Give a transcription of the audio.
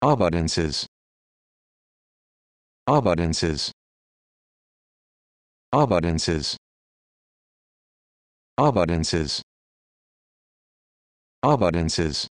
Abundances. Abundances. Abundances. Abundances. Abundances.